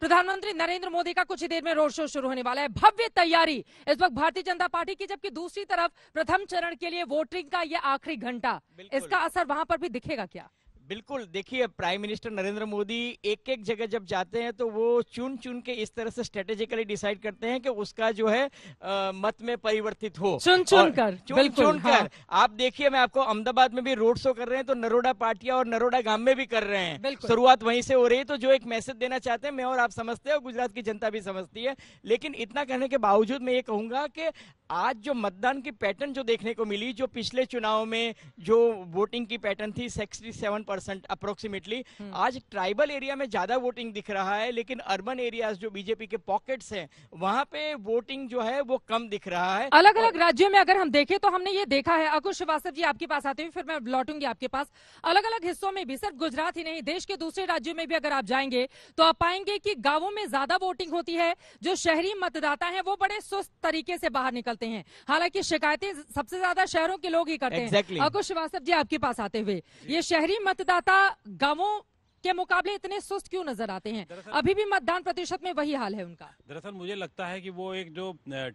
प्रधानमंत्री नरेंद्र मोदी का कुछ ही देर में रोड शो शुरू होने वाला है भव्य तैयारी इस वक्त भारतीय जनता पार्टी की जबकि दूसरी तरफ प्रथम चरण के लिए वोटिंग का यह आखिरी घंटा इसका असर वहां पर भी दिखेगा क्या बिल्कुल देखिए प्राइम मिनिस्टर नरेंद्र मोदी एक एक जगह जब जाते हैं तो वो चुन चुन के इस तरह से स्ट्रेटेजिकली डिसाइड करते हैं कि उसका जो है आ, मत में परिवर्तित हो चुन चुन कर चुन चुन कर हाँ। आप देखिए मैं आपको अहमदाबाद में भी रोड शो कर रहे हैं तो नरोडा पार्टिया और नरोडा गांव में भी कर रहे हैं शुरुआत वहीं से हो रही है तो जो एक मैसेज देना चाहते हैं मैं और आप समझते हैं और गुजरात की जनता भी समझती है लेकिन इतना कहने के बावजूद मैं ये कहूंगा कि आज जो मतदान की पैटर्न जो देखने को मिली जो पिछले चुनाव में जो वोटिंग की पैटर्न थी sixty seven percent approximately hmm. आज ट्राइबल एरिया में ज्यादा वोटिंग दिख रहा है लेकिन अर्बन एरियाज जो बीजेपी के पॉकेट्स हैं वहां पे वोटिंग जो है वो कम दिख रहा है अलग अलग राज्यों में अगर हम देखें तो हमने ये देखा है अकुश श्रीवास्तव जी आपके पास आते हुए फिर मैं लौटूंगी आपके पास अलग अलग हिस्सों में भी सिर्फ गुजरात ही नहीं देश के दूसरे राज्यों में भी अगर आप जाएंगे तो आप पाएंगे कि गांवों में ज्यादा वोटिंग होती है जो शहरी मतदाता है वो बड़े सुस्त तरीके से बाहर निकलते हैं हालांकि शिकायतें सबसे ज्यादा शहरों के लोग ही करते exactly. हैं अकुश श्रीवास्तव जी आपके पास आते हुए ये शहरी मतदाता मतदाता गांवों के मुकाबले इतने सुस्त क्यों नजर आते हैं अभी भी मतदान प्रतिशत में वही हाल है उनका दरअसल मुझे लगता है कि वो एक जो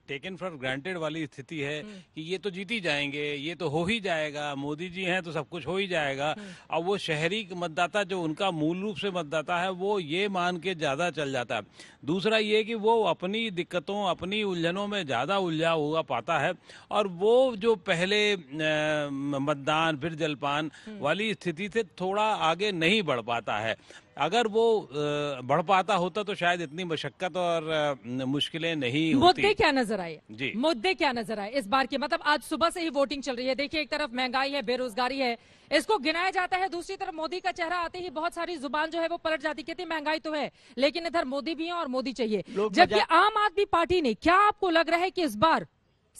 टेकन फॉर ग्रांटेड वाली स्थिति है हम्म। कि ये तो जीती जाएंगे ये तो हो ही जाएगा मोदी जी हैं तो सब कुछ हो ही जाएगा और हम्म। वो शहरी मतदाता जो उनका मूल रूप से मतदाता है वो ये मान के ज्यादा चल जाता है दूसरा ये कि वो अपनी दिक्कतों अपनी उलझनों में ज्यादा उलझा हुआ पाता है और वो जो पहले मतदान फिर जलपान हम्म। वाली स्थिति से थोड़ा आगे नहीं बढ़ पाता सकता है अगर वो बढ़ पाता होता तो शायद इतनी मशक्कत और मुश्किलें नहीं मुद्दे क्या नजर आए जी मुद्दे क्या नजर आए इस बार के मतलब आज सुबह से ही वोटिंग चल रही है देखिए एक तरफ महंगाई है बेरोजगारी है इसको गिनाया जाता है दूसरी तरफ मोदी का चेहरा आते ही बहुत सारी जुबान जो है वो पलट जाती कहती महंगाई तो है लेकिन इधर मोदी भी है और मोदी चाहिए जबकि आम आदमी पार्टी ने क्या आपको लग रहा है कि इस बार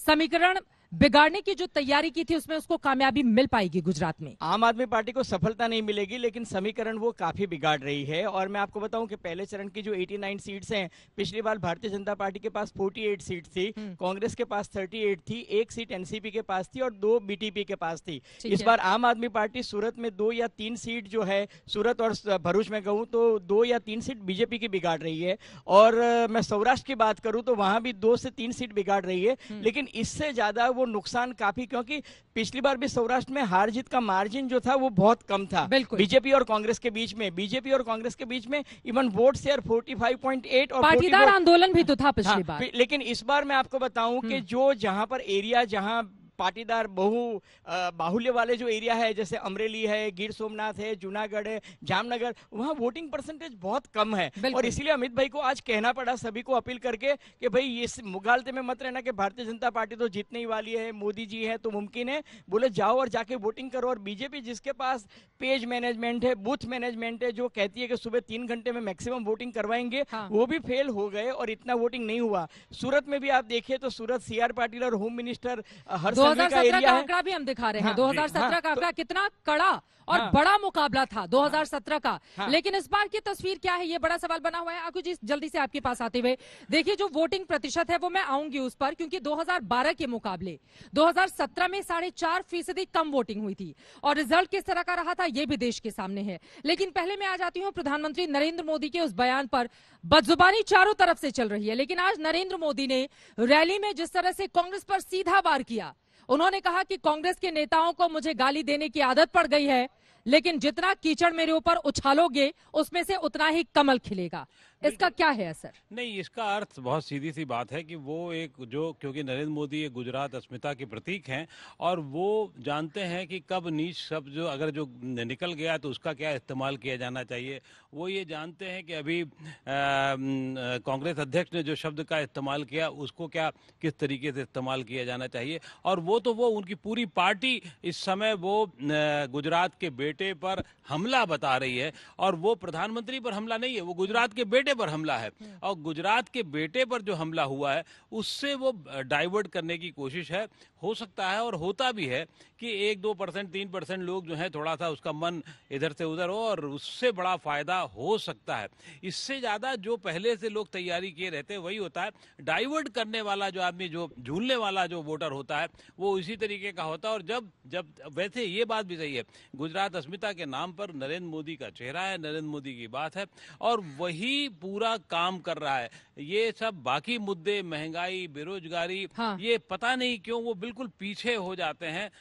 समीकरण बिगाड़ने की जो तैयारी की थी उसमें उसको कामयाबी मिल पाएगी गुजरात में आम आदमी पार्टी को सफलता नहीं मिलेगी लेकिन समीकरण वो काफी बिगाड़ रही है और मैं आपको बताऊं कि पहले चरण की जो 89 सीट्स हैं पिछली बार भारतीय जनता पार्टी के पास 48 सीट थी हम्म। कांग्रेस के पास 38 थी एक सीट एनसीपी के पास थी और दो बीटीपी के पास थी इस बार आम आदमी पार्टी सूरत में दो या तीन सीट जो है सूरत और भरूच में गहूँ तो दो या तीन सीट बीजेपी की बिगाड़ रही है और मैं सौराष्ट्र की बात करूँ तो वहां भी दो से तीन सीट बिगाड़ रही है हम्म। लेकिन इससे ज्यादा वो नुकसान काफी क्योंकि पिछली बार भी सौराष्ट्र में हार जीत का मार्जिन जो था वो बहुत कम था बिल्कुल बीजेपी और कांग्रेस के बीच में बीजेपी और कांग्रेस के बीच में इवन वोट शेयर 45.8 और पाटीदार आंदोलन भी तो था पिछली हाँ, बार लेकिन इस बार मैं आपको बताऊं कि हम्म। जो जहां पर एरिया जहां पाटीदार बहु बाहुल्य वाले जो एरिया है जैसे अमरेली है गिर सोमनाथ है जूनागढ़ है जामनगर वहाँ वोटिंग परसेंटेज बहुत कम है और इसीलिए अमित भाई को आज कहना पड़ा सभी को अपील करके कि भाई ये मुगालते में मत रहना कि भारतीय जनता पार्टी तो जीतने ही वाली है मोदी जी है तो मुमकिन है बोले जाओ और जाके वोटिंग करो और बीजेपी जिसके पास पेज मैनेजमेंट है बूथ मैनेजमेंट है जो कहती है कि सुबह तीन घंटे में मैक्सिमम वोटिंग करवाएंगे हाँ। वो भी फेल हो गए और इतना वोटिंग नहीं हुआ सूरत में भी आप देखिए तो सूरत सी आर पाटिल और होम मिनिस्टर हर्ष 2017 का आंकड़ा भी हम दिखा रहे हैं 2017 हाँ। का हाँ, आंकड़ा तो- कितना कड़ा और हाँ। बड़ा मुकाबला था 2017 हाँ। का हाँ। लेकिन इस बार की तस्वीर क्या है ये बड़ा सवाल बना हुआ है आकू जी जल्दी से आपके पास आते हुए देखिए जो वोटिंग प्रतिशत है वो मैं आऊंगी उस पर क्योंकि 2012 के मुकाबले 2017 में साढ़े चार फीसदी कम वोटिंग हुई थी और रिजल्ट किस तरह का रहा था ये भी देश के सामने है लेकिन पहले मैं आ जाती हूँ प्रधानमंत्री नरेंद्र मोदी के उस बयान पर बदजुबानी चारों तरफ से चल रही है लेकिन आज नरेंद्र मोदी ने रैली में जिस तरह से कांग्रेस पर सीधा वार किया उन्होंने कहा कि कांग्रेस के नेताओं को मुझे गाली देने की आदत पड़ गई है लेकिन जितना कीचड़ मेरे ऊपर उछालोगे उसमें से उतना ही कमल खिलेगा इसका क्या है असर नहीं इसका अर्थ बहुत सीधी सी बात है कि वो एक जो क्योंकि नरेंद्र मोदी एक गुजरात अस्मिता के प्रतीक हैं और वो जानते हैं कि कब नीच शब्द जो अगर जो निकल गया तो उसका क्या इस्तेमाल किया जाना चाहिए वो ये जानते हैं कि अभी कांग्रेस अध्यक्ष ने जो शब्द का इस्तेमाल किया उसको क्या किस तरीके से इस्तेमाल किया जाना चाहिए और वो तो वो उनकी पूरी पार्टी इस समय वो गुजरात के बेटे पर हमला बता रही है और वो प्रधानमंत्री पर हमला नहीं है वो गुजरात के बेटे बेटे पर हमला है हम्म। और गुजरात के बेटे पर जो हमला हुआ है उससे वो डाइवर्ट करने की कोशिश है हो सकता है और होता भी है कि एक दो परसेंट तीन परसेंट लोग जो है थोड़ा सा उसका मन इधर से उधर हो और उससे बड़ा फायदा हो सकता है इससे ज्यादा जो पहले से लोग तैयारी किए रहते हैं वही होता है डाइवर्ट करने वाला जो आदमी जो झूलने वाला जो वोटर होता है वो इसी तरीके का होता है और जब जब वैसे ये बात भी सही है गुजरात अस्मिता के नाम पर नरेंद्र मोदी का चेहरा है नरेंद्र मोदी की बात है और वही पूरा काम कर रहा है ये सब बाकी मुद्दे महंगाई बेरोजगारी हाँ। ये पता नहीं क्यों वो बिल्कुल पीछे हो जाते हैं